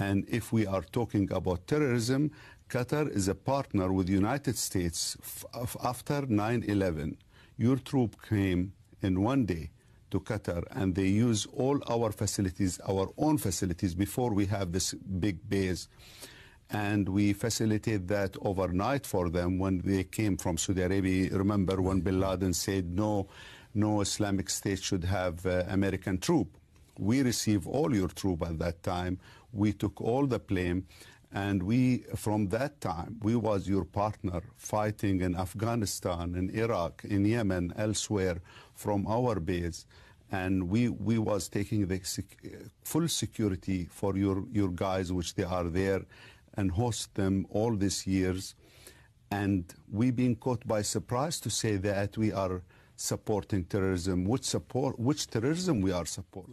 And if we are talking about terrorism, Qatar is a partner with the United States after 9-11. Your troop came in one day to Qatar and they use all our facilities, our own facilities, before we have this big base. And we facilitate that overnight for them when they came from Saudi Arabia. Remember when Bin Laden said no, no Islamic State should have uh, American troop. We received all your troop at that time. We took all the blame. And we, from that time, we was your partner fighting in Afghanistan, in Iraq, in Yemen, elsewhere from our base. And we, we was taking the sec full security for your, your guys, which they are there, and host them all these years. And we being caught by surprise to say that we are supporting terrorism, which, support, which terrorism we are supporting.